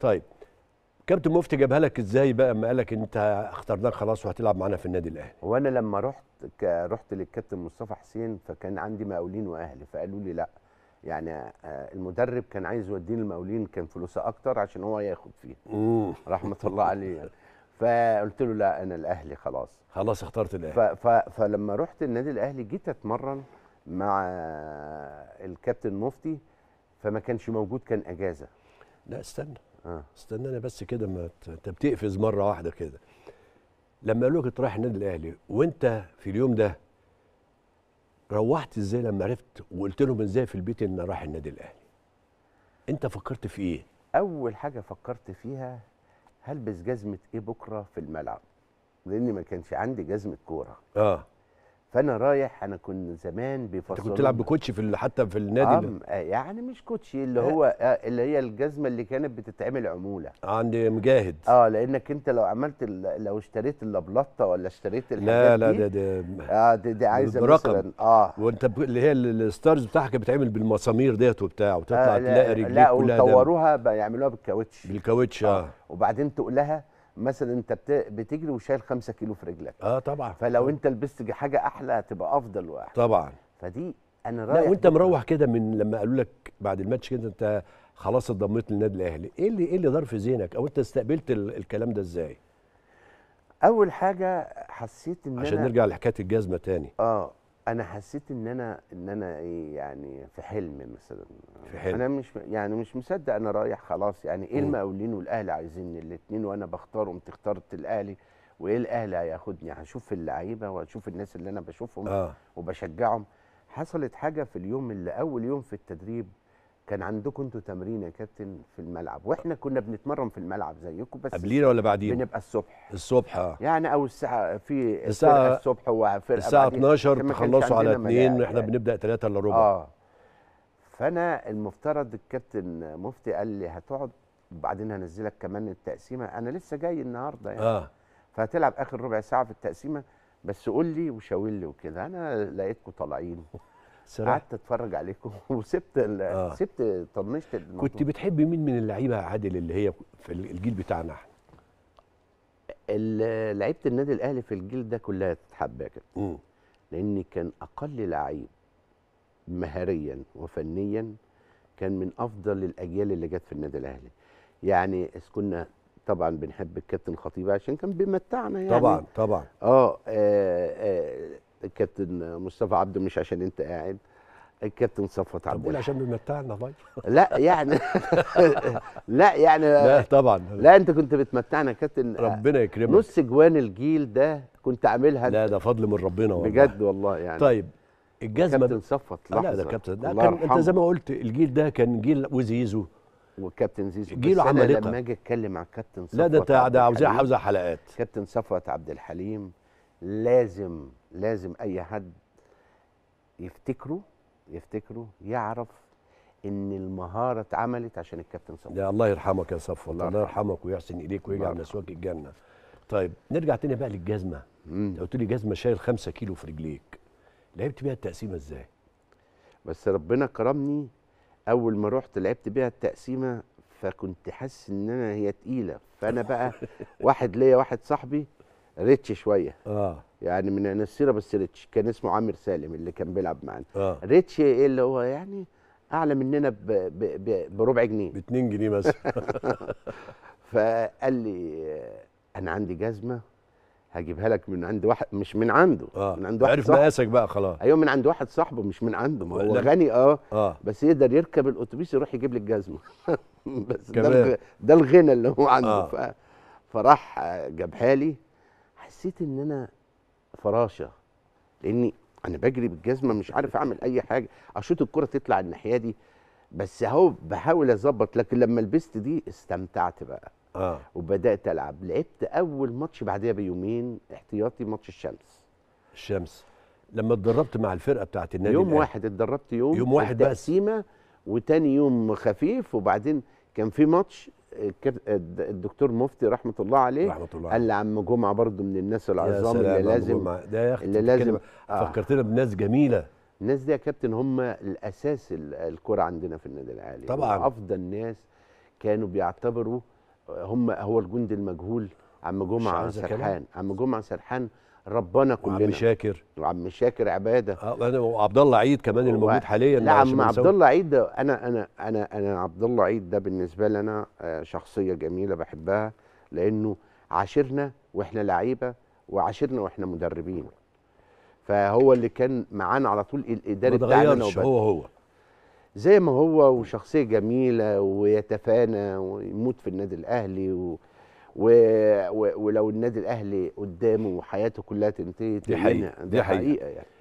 طيب كابتن مفتي جابها لك ازاي بقى اما قال لك انت اخترناك خلاص وهتلعب معانا في النادي الاهلي هو انا لما رحت ك... رحت للكابتن مصطفى حسين فكان عندي مقاولين واهلي فقالوا لي لا يعني آه، المدرب كان عايز يوديني المقاولين كان فلوسه اكتر عشان هو ياخد فيه رحمه الله عليه يعني. فقلت له لا انا الاهلي خلاص خلاص اخترت الاهلي ف... ف... فلما رحت النادي الاهلي جيت اتمرن مع آه، الكابتن مفتي فما كانش موجود كان اجازه لا استنى آه. استناني بس كده ما انت بتقفز مره واحده كده لما قالوا كنت رايح النادي الاهلي وانت في اليوم ده روحت ازاي لما عرفت وقلت لهم ازاي في البيت ان رايح النادي الاهلي انت فكرت في ايه اول حاجه فكرت فيها هلبس جزمه ايه بكره في الملعب لاني ما كانش عندي جزمه كوره اه فانا رايح انا كنت زمان بفصل انت كنت تلعب بكوتشي في حتى في النادي ده آه يعني مش كوتشي اللي آه. هو آه اللي هي الجزمه اللي كانت بتتعمل عموله عند مجاهد اه لانك انت لو عملت لو اشتريت اللبلطه ولا اشتريت لا لا ده ده اه دي, دي عايزه مثلا اه وانت اللي هي الستارز بتاعها كانت بتتعمل بالمسامير ديت وبتاع وتطلع آه تلاقي رجليك لا كلها لا وطوروها بيعملوها بالكاوتش بالكاوتش اه, آه. وبعدين تقولها مثلا انت بتجري وشايل 5 كيلو في رجلك اه طبعا فلو انت لبست حاجه احلى هتبقى افضل واحد طبعا فدي انا رايح لا وانت مروح كده من لما قالوا لك بعد الماتش كده انت خلاص اتضميت للنادي الاهلي ايه اللي ايه اللي ضار في ذهنك او انت استقبلت الكلام ده ازاي اول حاجه حسيت ان عشان أنا نرجع لحكايه الجزمه تاني اه انا حسيت ان انا ان انا ايه يعني في حلم مثلا في حلم انا مش يعني مش مصدق انا رايح خلاص يعني ايه المقاولين والاهلي عايزين الاثنين وانا بختارهم قمت اخترت الاهلي وايه الاهلي هياخدني هشوف اللعيبه واشوف الناس اللي انا بشوفهم آه. وبشجعهم حصلت حاجه في اليوم اللي اول يوم في التدريب كان عندكم انتوا تمرين يا كابتن في الملعب واحنا كنا بنتمرن في الملعب زيكم بس قبلينا ولا بعدين بنبقى الصبح الصبح اه يعني او الساعه في الساعه الصبح وفرقه الساعه 12 تخلصوا على 2 احنا يعني. بنبدا 3 الا ربع اه فانا المفترض الكابتن مفتي قال لي هتقعد وبعدين هنزلك كمان التقسيمه انا لسه جاي النهارده يعني آه. فهتلعب اخر ربع ساعه في التقسيمه بس قول لي وشاور لي وكده انا لقيتكم طالعين صراحة قعدت اتفرج عليكم وسبت آه. سبت طنشت الموضوع. كنت بتحب مين من اللعيبه عادل اللي هي في الجيل بتاعنا احنا؟ لعيبه النادي الاهلي في الجيل ده كلها تتحب كده لان كان اقل لعيب مهاريا وفنيا كان من افضل الاجيال اللي جت في النادي الاهلي يعني كنا طبعا بنحب الكابتن الخطيب عشان كان بيمتعنا يعني طبعا طبعا اه, آه, آه الكابتن مصطفى عبده مش عشان انت قاعد الكابتن صفوت عبد طب عشان بيمتعنا طيب لا يعني لا يعني لا طبعا لا انت كنت بتمتعنا كابتن ربنا يكرمك نص جوان الجيل ده كنت عاملها لا ده فضل من ربنا والله بجد والله يعني طيب الجزمه كابتن صفوت لا ده كابتن ده كان انت زي ما قلت الجيل ده كان جيل وزيزو والكابتن زيزو جيل عمالقه لما اجي اتكلم على كابتن صفوت لا ده ده عاوزين حلقات كابتن صفوت عبد الحليم لازم لازم اي حد يفتكره يفتكره يعرف ان المهاره اتعملت عشان الكابتن صفوان لا الله يرحمك يا صفوان الله, الله يرحمك ويحسن اليك ويجعل نسواك الجنه طيب نرجع تاني بقى للجزمه لو قلت لي جزمه شايل 5 كيلو في رجليك لعبت بيها التقسيمه ازاي بس ربنا كرمني اول ما رحت لعبت بيها التقسيمه فكنت حاسس ان انا هي تقيله فانا بقى واحد ليا واحد صاحبي ريتش شويه اه يعني من السيره بس ريتش كان اسمه عامر سالم اللي كان بيلعب معانا آه. ريتش ايه اللي هو يعني اعلى مننا ب... ب... ب... بربع جنيه ب 2 جنيه مثلا فقال لي انا عندي جزمه هجيبها لك من عند واحد مش من عنده آه. من عند واحد عرف مقاسك بقى خلاص ايوه من عند واحد صاحبه مش من عنده ما هو غني اه, آه. بس يقدر يركب الاتوبيس يروح يجيب لي الجزمه بس كمان. ده الغنى اللي هو عنده آه. ف... فراح جابها لي حسيت ان انا فراشه لاني انا بجري بالجزمه مش عارف اعمل اي حاجه اشوط الكره تطلع الناحيه دي بس اهو بحاول اظبط لكن لما لبست دي استمتعت بقى اه وبدات العب لعبت اول ماتش بعدها بيومين احتياطي ماتش الشمس الشمس لما اتدربت مع الفرقه بتاعت النادي يوم الأهل. واحد اتدربت يوم يوم واحد بس تقسيمه وتاني يوم خفيف وبعدين كان في ماتش الدكتور مفتي رحمه الله عليه رحمه الله قال لعم جمعه برضو من الناس العظام اللي لازم ده يا اخي اللي لازم آه فكرتنا بناس جميله الناس دي يا كابتن هم الاساس الكره عندنا في النادي الاهلي طبعا افضل ناس كانوا بيعتبروا هم هو الجندي المجهول عم جمعه سرحان عم جمعه سرحان ربنا كلنا عم شاكر وعم شاكر عباده اه انا وعبد الله عيد كمان اللي موجود حاليا لا عم عبد الله عيد ده انا انا انا انا عبد الله عيد ده بالنسبه لي انا آه، شخصيه جميله بحبها لانه عاشرنا واحنا لعيبه وعاشرنا واحنا مدربين فهو اللي كان معانا على طول الاداري بتاعنا هو هو زي ما هو وشخصيه جميله ويتفانى ويموت في النادي الاهلي و... و... و... ولو النادي الاهلي قدامه وحياته كلها تنتهي دي حقيقه دي حقيقه, دي حقيقة يعني